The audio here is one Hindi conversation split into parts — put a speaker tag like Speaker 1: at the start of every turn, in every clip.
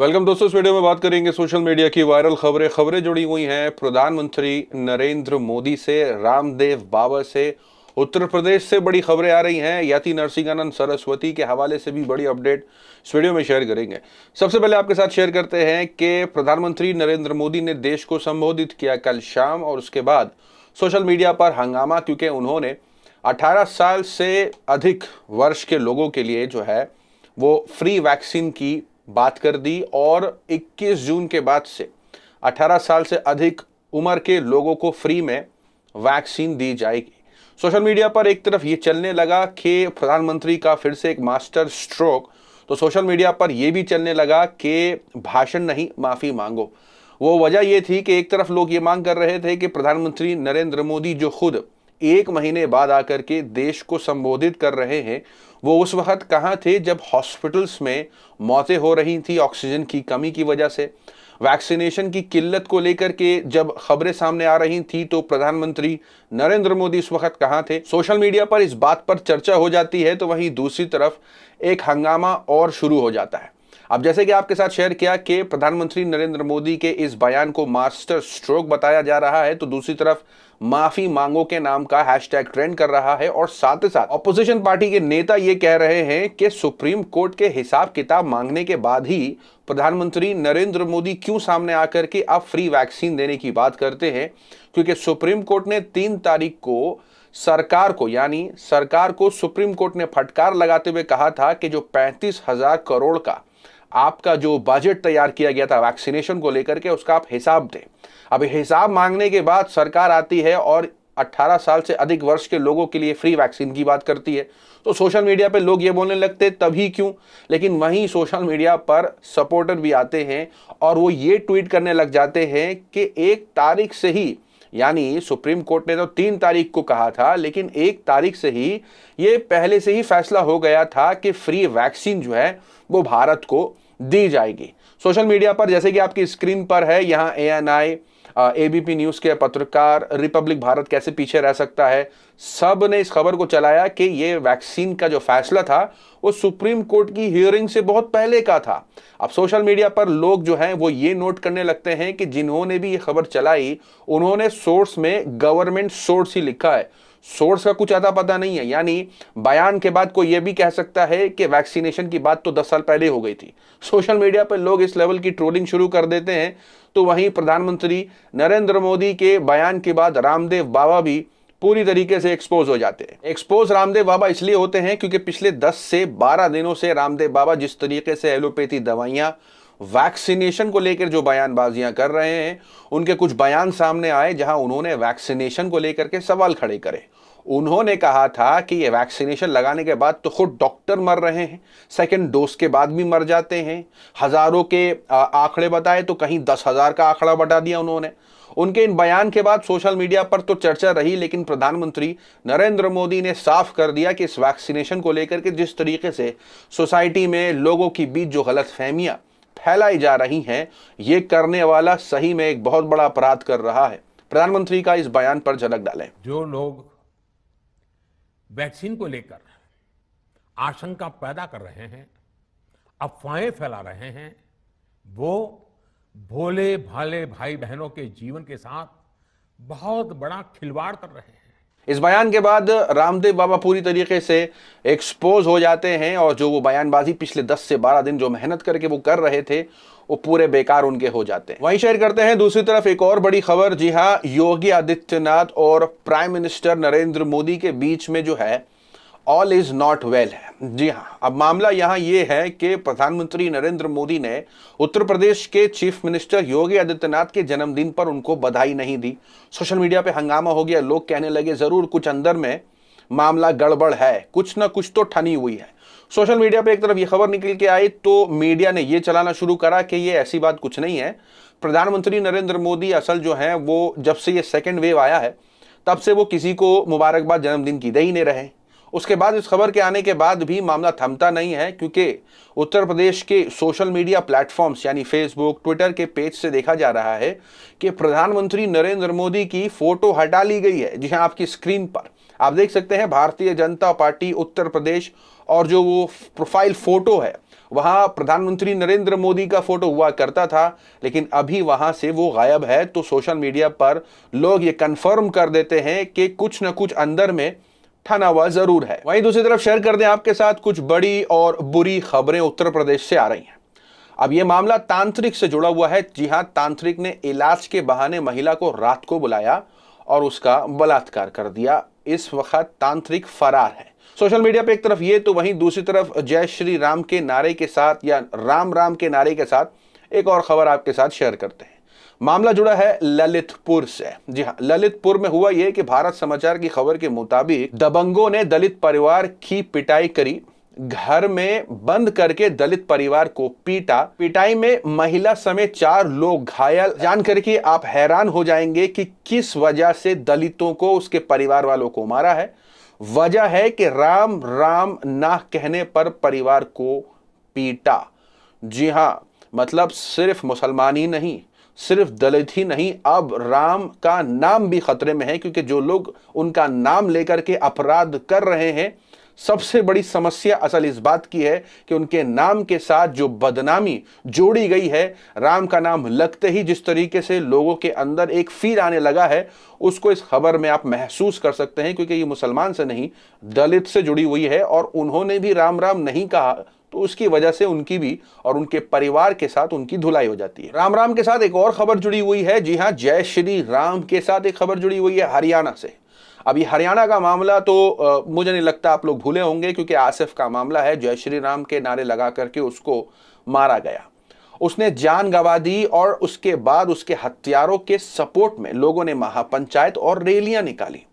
Speaker 1: वेलकम दोस्तों इस वीडियो में बात करेंगे सोशल मीडिया की वायरल खबरें खबरें जुड़ी हुई हैं प्रधानमंत्री नरेंद्र मोदी से रामदेव बाबा से उत्तर प्रदेश से बड़ी खबरें आ रही हैं याति नरसिंहानंद सरस्वती के हवाले से भी बड़ी अपडेट इस वीडियो में शेयर करेंगे सबसे पहले आपके साथ शेयर करते हैं कि प्रधानमंत्री नरेंद्र मोदी ने देश को संबोधित किया कल शाम और उसके बाद सोशल मीडिया पर हंगामा क्योंकि उन्होंने अठारह साल से अधिक वर्ष के लोगों के लिए जो है वो फ्री वैक्सीन की बात कर दी और 21 जून के बाद से 18 साल से अधिक उम्र के लोगों को फ्री में वैक्सीन दी जाएगी सोशल मीडिया पर एक तरफ ये चलने लगा कि प्रधानमंत्री का फिर से एक मास्टर स्ट्रोक तो सोशल मीडिया पर यह भी चलने लगा कि भाषण नहीं माफ़ी मांगो वो वजह यह थी कि एक तरफ लोग ये मांग कर रहे थे कि प्रधानमंत्री नरेंद्र मोदी जो खुद एक महीने बाद आकर के देश को संबोधित कर रहे हैं वो उस वक्त कहाँ थे जब हॉस्पिटल्स में मौतें हो रही थी ऑक्सीजन की कमी की वजह से वैक्सीनेशन की किल्लत को लेकर के जब खबरें सामने आ रही थी तो प्रधानमंत्री नरेंद्र मोदी इस वक्त कहाँ थे सोशल मीडिया पर इस बात पर चर्चा हो जाती है तो वहीं दूसरी तरफ एक हंगामा और शुरू हो जाता है अब जैसे कि आपके साथ शेयर किया कि प्रधानमंत्री नरेंद्र मोदी के इस बयान को मास्टर स्ट्रोक बताया जा रहा है तो दूसरी तरफ माफी मांगो के नाम का हैशटैग ट्रेंड कर रहा है और साथ ही साथ ऑपोजिशन पार्टी के नेता ये कह रहे हैं कि सुप्रीम कोर्ट के हिसाब किताब मांगने के बाद ही प्रधानमंत्री नरेंद्र मोदी क्यों सामने आकर के अब फ्री वैक्सीन देने की बात करते हैं क्योंकि सुप्रीम कोर्ट ने तीन तारीख को सरकार को यानी सरकार को सुप्रीम कोर्ट ने फटकार लगाते हुए कहा था कि जो पैंतीस हजार करोड़ का आपका जो बजट तैयार किया गया था वैक्सीनेशन को लेकर के उसका आप हिसाब दें अब हिसाब मांगने के बाद सरकार आती है और 18 साल से अधिक वर्ष के लोगों के लिए फ्री वैक्सीन की बात करती है तो सोशल मीडिया पे लोग ये बोलने लगते तभी क्यों लेकिन वहीं सोशल मीडिया पर सपोर्टर भी आते हैं और वो ये ट्वीट करने लग जाते हैं कि एक तारीख से ही यानी सुप्रीम कोर्ट ने तो तीन तारीख को कहा था लेकिन एक तारीख से ही ये पहले से ही फैसला हो गया था कि फ्री वैक्सीन जो है वो भारत को दी जाएगी सोशल मीडिया पर जैसे कि आपकी स्क्रीन पर है यहाँ A N I ABP news के पत्रकार रिपब्लिक भारत कैसे पीछे रह सकता है सब ने इस खबर को चलाया कि ये वैक्सीन का जो फैसला था वो सुप्रीम कोर्ट की हियरिंग से बहुत पहले का था अब सोशल मीडिया पर लोग जो हैं वो ये नोट करने लगते हैं कि जिन्होंने भी ये खबर चलाई उन्होंने सोर्स में गवर्नमेंट सोर्स ही लिखा है सोर्स का कुछ ज्यादा पता नहीं है यानी बयान के बाद कोई यह भी कह सकता है कि वैक्सीनेशन की बात तो दस साल पहले हो गई थी सोशल मीडिया पर लोग इस लेवल की ट्रोलिंग शुरू कर देते हैं तो वहीं प्रधानमंत्री नरेंद्र मोदी के बयान के बाद रामदेव बाबा भी पूरी तरीके से एक्सपोज हो जाते हैं एक्सपोज रामदेव बाबा इसलिए होते हैं क्योंकि पिछले 10 से 12 दिनों से रामदेव बाबा जिस तरीके से एलोपैथी दवाइयां वैक्सीनेशन को लेकर जो बयानबाजियां कर रहे हैं उनके कुछ बयान सामने आए जहां उन्होंने वैक्सीनेशन को लेकर के सवाल खड़े करे उन्होंने कहा था कि ये वैक्सीनेशन लगाने के बाद तो खुद डॉक्टर मर रहे हैं सेकेंड डोज के बाद भी मर जाते हैं हज़ारों के आंकड़े बताए तो कहीं दस हज़ार का आंकड़ा बता दिया उन्होंने उनके इन बयान के बाद सोशल मीडिया पर तो चर्चा रही लेकिन प्रधानमंत्री नरेंद्र मोदी ने साफ कर दिया कि इस वैक्सीनेशन को लेकर के जिस तरीके से सोसाइटी में लोगों के बीच जो गलत फहमियां फैलाई जा रही हैं ये करने वाला सही में एक बहुत बड़ा अपराध कर रहा है प्रधानमंत्री का इस बयान पर झलक डालें जो लोग वैक्सीन को लेकर आशंका पैदा कर रहे हैं अफवाहें फैला रहे हैं वो भोले भाले भाई बहनों के जीवन के साथ बहुत बड़ा खिलवाड़ कर रहे हैं इस बयान के बाद रामदेव बाबा पूरी तरीके से एक्सपोज हो जाते हैं और जो वो बयानबाजी पिछले 10 से 12 दिन जो मेहनत करके वो कर रहे थे वो पूरे बेकार उनके हो जाते हैं वहीं शेयर करते हैं दूसरी तरफ एक और बड़ी खबर जी हाँ योगी आदित्यनाथ और प्राइम मिनिस्टर नरेंद्र मोदी के बीच में जो है ऑल इज नॉट वेल है जी हाँ अब मामला यहाँ ये है कि प्रधानमंत्री नरेंद्र मोदी ने उत्तर प्रदेश के चीफ मिनिस्टर योगी आदित्यनाथ के जन्मदिन पर उनको बधाई नहीं दी सोशल मीडिया पे हंगामा हो गया लोग कहने लगे ज़रूर कुछ अंदर में मामला गड़बड़ है कुछ ना कुछ तो ठनी हुई है सोशल मीडिया पे एक तरफ ये खबर निकल के आई तो मीडिया ने ये चलाना शुरू करा कि ये ऐसी बात कुछ नहीं है प्रधानमंत्री नरेंद्र मोदी असल जो है वो जब से ये सेकेंड वेव आया है तब से वो किसी को मुबारकबाद जन्मदिन की दे ही नहीं रहे उसके बाद इस खबर के आने के बाद भी मामला थमता नहीं है क्योंकि उत्तर प्रदेश के सोशल मीडिया प्लेटफॉर्म्स यानी फेसबुक ट्विटर के पेज से देखा जा रहा है कि प्रधानमंत्री नरेंद्र मोदी की फोटो हटा ली गई है जी हाँ आपकी स्क्रीन पर आप देख सकते हैं भारतीय जनता पार्टी उत्तर प्रदेश और जो वो प्रोफाइल फोटो है वहाँ प्रधानमंत्री नरेंद्र मोदी का फोटो हुआ करता था लेकिन अभी वहाँ से वो गायब है तो सोशल मीडिया पर लोग ये कंफर्म कर देते हैं कि कुछ ना कुछ अंदर में ठना हुआ जरूर है वहीं दूसरी तरफ शेयर कर दें आपके साथ कुछ बड़ी और बुरी खबरें उत्तर प्रदेश से आ रही हैं अब यह मामला तांत्रिक से जुड़ा हुआ है जी हाँ तांत्रिक ने इलाज के बहाने महिला को रात को बुलाया और उसका बलात्कार कर दिया इस वक्त तांत्रिक फरार है सोशल मीडिया पे एक तरफ ये तो वहीं दूसरी तरफ जय श्री राम के नारे के साथ या राम राम के नारे के साथ एक और खबर आपके साथ शेयर करते हैं मामला जुड़ा है ललितपुर से जी हाँ ललितपुर में हुआ यह कि भारत समाचार की खबर के मुताबिक दबंगों ने दलित परिवार की पिटाई करी घर में बंद करके दलित परिवार को पीटा पिटाई में महिला समेत चार लोग घायल जानकर के आप हैरान हो जाएंगे कि किस वजह से दलितों को उसके परिवार वालों को मारा है वजह है कि राम राम ना कहने पर परिवार को पीटा जी हाँ मतलब सिर्फ मुसलमान ही नहीं सिर्फ दलित ही नहीं अब राम का नाम भी खतरे में है क्योंकि जो लोग उनका नाम लेकर के अपराध कर रहे हैं सबसे बड़ी समस्या असल इस बात की है कि उनके नाम के साथ जो बदनामी जोड़ी गई है राम का नाम लगते ही जिस तरीके से लोगों के अंदर एक फील आने लगा है उसको इस खबर में आप महसूस कर सकते हैं क्योंकि ये मुसलमान से नहीं दलित से जुड़ी हुई है और उन्होंने भी राम राम नहीं कहा तो उसकी वजह से उनकी भी और उनके परिवार के साथ उनकी धुलाई हो जाती है राम राम के साथ एक और खबर जुड़ी हुई है जी हाँ जय श्री राम के साथ एक खबर जुड़ी हुई है हरियाणा से अभी हरियाणा का मामला तो आ, मुझे नहीं लगता आप लोग भूले होंगे क्योंकि आसिफ का मामला है जय श्री राम के नारे लगा करके उसको मारा गया उसने जान गंवा दी और उसके बाद उसके हथियारों के सपोर्ट में लोगों ने महापंचायत और रैलियां निकाली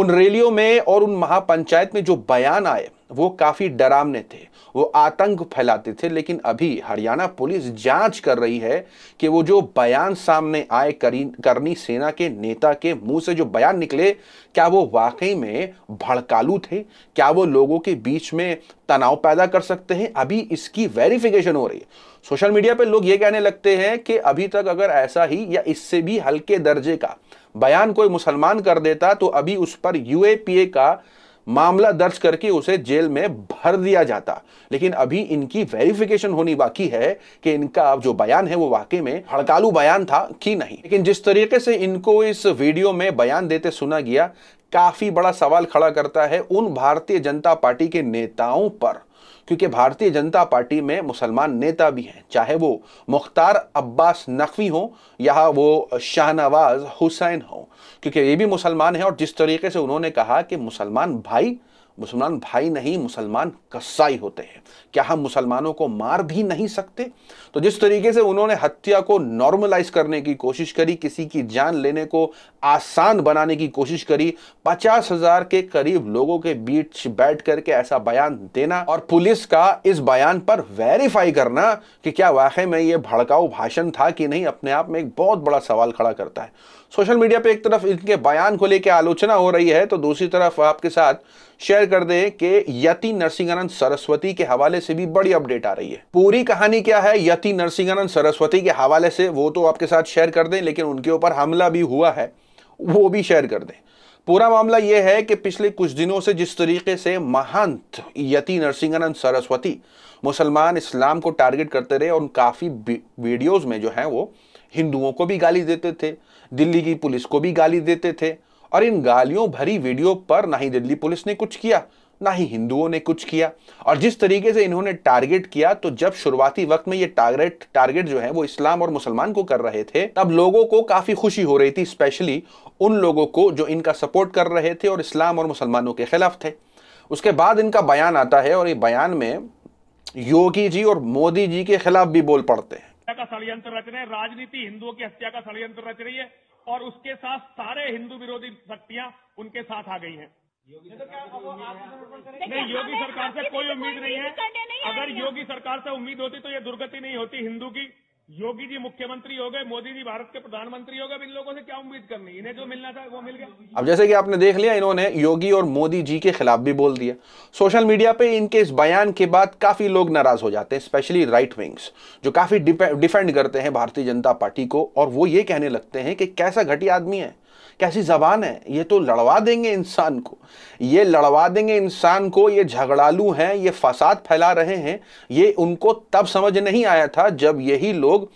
Speaker 1: उन रैलियों में और उन महापंचायत में जो बयान आए वो काफ़ी डरावने थे वो आतंक फैलाते थे लेकिन अभी हरियाणा पुलिस जांच कर रही है कि वो जो बयान सामने आए करी करनी सेना के नेता के मुंह से जो बयान निकले क्या वो वाकई में भड़कालू थे क्या वो लोगों के बीच में तनाव पैदा कर सकते हैं अभी इसकी वेरिफिकेशन हो रही है सोशल मीडिया पे लोग ये कहने लगते हैं कि अभी तक अगर ऐसा ही या इससे भी हल्के दर्जे का बयान कोई मुसलमान कर देता तो अभी उस पर यूएपीए का मामला दर्ज करके उसे जेल में भर दिया जाता लेकिन अभी इनकी वेरिफिकेशन होनी बाकी है कि इनका जो बयान है वो वाकई में हड़कालू बयान था कि नहीं लेकिन जिस तरीके से इनको इस वीडियो में बयान देते सुना गया काफी बड़ा सवाल खड़ा करता है उन भारतीय जनता पार्टी के नेताओं पर क्योंकि भारतीय जनता पार्टी में मुसलमान नेता भी हैं चाहे वो मुख्तार अब्बास नकवी हो या वो शाहनवाज हुसैन हो क्योंकि ये भी मुसलमान हैं और जिस तरीके से उन्होंने कहा कि मुसलमान भाई मुसलमान भाई नहीं मुसलमान कसाई होते हैं क्या हम मुसलमानों को मार भी नहीं सकते तो जिस तरीके से उन्होंने हत्या को नॉर्मलाइज करने की कोशिश करी किसी की जान लेने को आसान बनाने की कोशिश करी पचास हजार के करीब लोगों के बीच बैठ करके ऐसा बयान देना और पुलिस का इस बयान पर वेरीफाई करना कि क्या वाकई में यह भड़काऊ भाषण था कि नहीं अपने आप में एक बहुत बड़ा सवाल खड़ा करता है सोशल मीडिया पे एक तरफ इनके बयान को लेकर आलोचना हो रही है तो दूसरी तरफ आपके साथ शेयर कर दें कि यति नरसिंहानंद सरस्वती के हवाले से भी बड़ी अपडेट आ रही है पूरी कहानी क्या है यति नरसिंहानंद सरस्वती के हवाले से वो तो आपके साथ शेयर कर दें लेकिन उनके ऊपर हमला भी हुआ है वो भी शेयर कर दें पूरा मामला यह है कि पिछले कुछ दिनों से जिस तरीके से महंत यति नरसिंहानंद सरस्वती मुसलमान इस्लाम को टारगेट करते रहे और काफ़ी वीडियोज़ में जो है वो हिंदुओं को भी गाली देते थे दिल्ली की पुलिस को भी गाली देते थे और इन गालियों भरी वीडियो पर ना ही दिल्ली पुलिस ने कुछ किया ना ही हिंदुओं ने कुछ किया और जिस तरीके से इन्होंने टारगेट किया तो जब शुरुआती वक्त में ये टारगेट टारगेट जो है वो इस्लाम और मुसलमान को कर रहे थे तब लोगों को काफ़ी खुशी हो रही थी स्पेशली उन लोगों को जो इनका सपोर्ट कर रहे थे और इस्लाम और मुसलमानों के खिलाफ थे उसके बाद इनका बयान आता है और ये बयान में योगी जी और मोदी जी के खिलाफ भी बोल पड़ते हैं षडयंत्र रच रहे हैं राजनीति हिंदुओं की हत्या का षडयंत्र रच रही है और उसके साथ सारे हिंदू विरोधी शक्तियां उनके साथ आ गई हैं नहीं योगी सरकार से कोई उम्मीद नहीं है अगर योगी सरकार से उम्मीद होती तो ये दुर्गति नहीं होती हिंदू की योगी जी मुख्यमंत्री हो गए मोदी जी भारत के प्रधानमंत्री हो गए अब इन लोगों से क्या उम्मीद करनी इन्हें जो मिलना था वो मिल गया अब जैसे कि आपने देख लिया इन्होंने योगी और मोदी जी के खिलाफ भी बोल दिया सोशल मीडिया पे इनके इस बयान के बाद काफी लोग नाराज हो जाते हैं स्पेशली राइट विंग्स जो काफी डिफेंड करते हैं भारतीय जनता पार्टी को और वो ये कहने लगते हैं कि कैसा घटी आदमी है कैसी ज़बान है ये तो लड़वा देंगे इंसान को ये लड़वा देंगे इंसान को ये झगड़ालू हैं ये फसाद फैला रहे हैं ये उनको तब समझ नहीं आया था जब यही लोग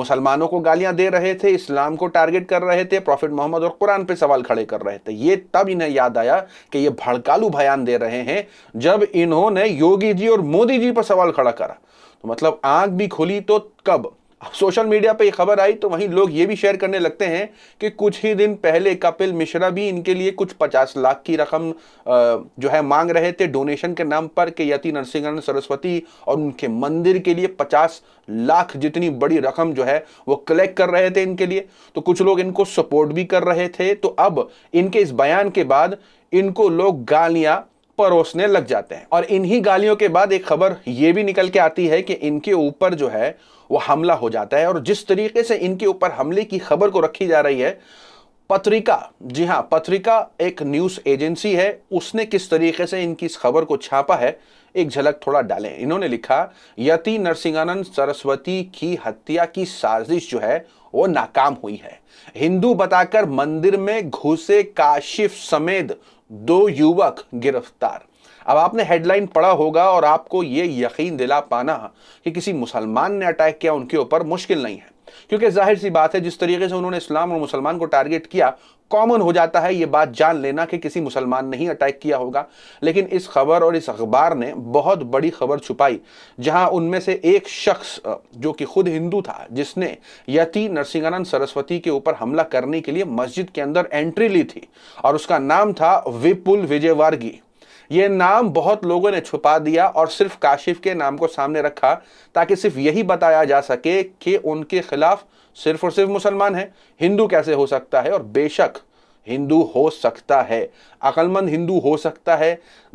Speaker 1: मुसलमानों को गालियां दे रहे थे इस्लाम को टारगेट कर रहे थे प्रॉफिट मोहम्मद और कुरान पे सवाल खड़े कर रहे थे ये तब इन्हें याद आया कि ये भड़कालू बयान दे रहे हैं जब इन्होंने योगी जी और मोदी जी पर सवाल खड़ा करा तो मतलब आंख भी खुली तो कब सोशल मीडिया पर खबर आई तो वहीं लोग ये भी शेयर करने लगते हैं कि कुछ ही दिन पहले कपिल मिश्रा भी इनके लिए कुछ पचास लाख की रकम जो है मांग रहे थे डोनेशन के नाम पर कि यति नरसिंहन सरस्वती और उनके मंदिर के लिए पचास लाख जितनी बड़ी रकम जो है वो कलेक्ट कर रहे थे इनके लिए तो कुछ लोग इनको सपोर्ट भी कर रहे थे तो अब इनके इस बयान के बाद इनको लोग गालियां परोसने लग जाते हैं और इन्हीं गालियों के बाद एक खबर ये भी निकल के आती है कि इनके ऊपर जो है वो हमला हो जाता है और जिस तरीके से इनके ऊपर हमले की खबर को रखी जा रही है पत्रिका जी हाँ पत्रिका एक न्यूज़ एजेंसी है उसने किस तरीके से इनकी इस खबर को छापा है एक झलक थोड़ा डालें इन्होंने लिखा यति नरसिंहानंद सरस्वती की हत्या की साजिश जो है वो नाकाम हुई है हिंदू बताकर मंदिर में घुसे काशिफ समेत दो युवक गिरफ्तार अब आपने हेडलाइन पढ़ा होगा और आपको ये यकीन दिला पाना कि किसी मुसलमान ने अटैक किया उनके ऊपर मुश्किल नहीं है क्योंकि जाहिर सी बात है जिस तरीके से उन्होंने इस्लाम और मुसलमान को टारगेट किया कॉमन हो जाता है ये बात जान लेना कि किसी मुसलमान ने ही अटैक किया होगा लेकिन इस खबर और इस अखबार ने बहुत बड़ी खबर छुपाई जहां उनमें से एक शख्स जो कि खुद हिंदू था जिसने यति नरसिंहानंद सरस्वती के ऊपर हमला करने के लिए मस्जिद के अंदर एंट्री ली थी और उसका नाम था विपुल विजयवार्गी ये नाम बहुत लोगों ने छुपा दिया और सिर्फ काशिफ के नाम को सामने रखा ताकि सिर्फ यही बताया जा सके कि उनके खिलाफ सिर्फ और सिर्फ मुसलमान है हिंदू कैसे हो सकता है और बेशक हिंदू हो सकता है अकलमंद हिंदू हो सकता है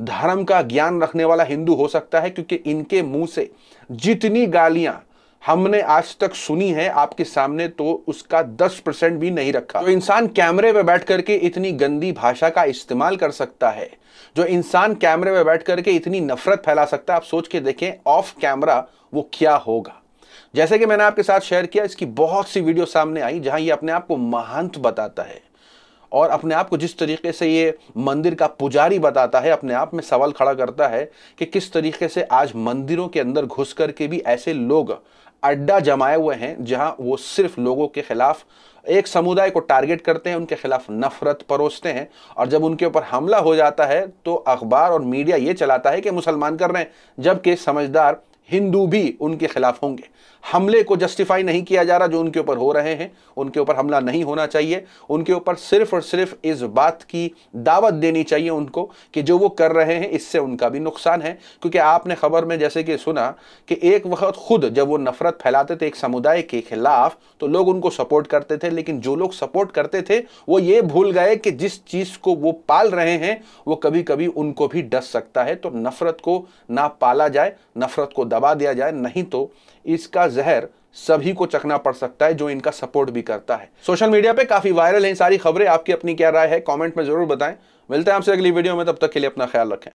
Speaker 1: धर्म का ज्ञान रखने वाला हिंदू हो सकता है क्योंकि इनके मुंह से जितनी गालियां हमने आज तक सुनी है आपके सामने तो उसका दस परसेंट भी नहीं रखा जो इंसान कैमरे में बैठ करके इतनी गंदी भाषा का इस्तेमाल कर सकता है जो इंसान कैमरे में बैठ करके इतनी नफरत फैला सकता है आप सोच के देखें ऑफ कैमरा वो क्या होगा जैसे कि मैंने आपके साथ शेयर किया इसकी बहुत सी वीडियो सामने आई जहां ये अपने आप को महंत बताता है और अपने आप को जिस तरीके से ये मंदिर का पुजारी बताता है अपने आप में सवाल खड़ा करता है कि किस तरीके से आज मंदिरों के अंदर घुस करके भी ऐसे लोग अड्डा जमाए हुए हैं जहां वो सिर्फ लोगों के खिलाफ एक समुदाय को टारगेट करते हैं उनके खिलाफ नफरत परोसते हैं और जब उनके ऊपर हमला हो जाता है तो अखबार और मीडिया ये चलाता है कि मुसलमान कर रहे हैं जबकि समझदार हिंदू भी उनके खिलाफ होंगे हमले को जस्टिफाई नहीं किया जा रहा जो उनके ऊपर हो रहे हैं उनके ऊपर हमला नहीं होना चाहिए उनके ऊपर सिर्फ और सिर्फ इस बात की दावत देनी चाहिए उनको कि जो वो कर रहे हैं इससे उनका भी नुकसान है क्योंकि आपने खबर में जैसे कि सुना कि एक वक्त खुद जब वो नफरत फैलाते थे एक समुदाय के खिलाफ तो लोग उनको सपोर्ट करते थे लेकिन जो लोग सपोर्ट करते थे वो ये भूल गए कि जिस चीज़ को वो पाल रहे हैं वो कभी कभी उनको भी डस सकता है तो नफरत को ना पाला जाए नफरत को दबा दबा दिया जाए नहीं तो इसका जहर सभी को चखना पड़ सकता है जो इनका सपोर्ट भी करता है सोशल मीडिया पे काफी वायरल है सारी खबरें आपकी अपनी क्या राय है कमेंट में जरूर बताएं मिलते हैं आपसे अगली वीडियो में तब तक के लिए अपना ख्याल रखें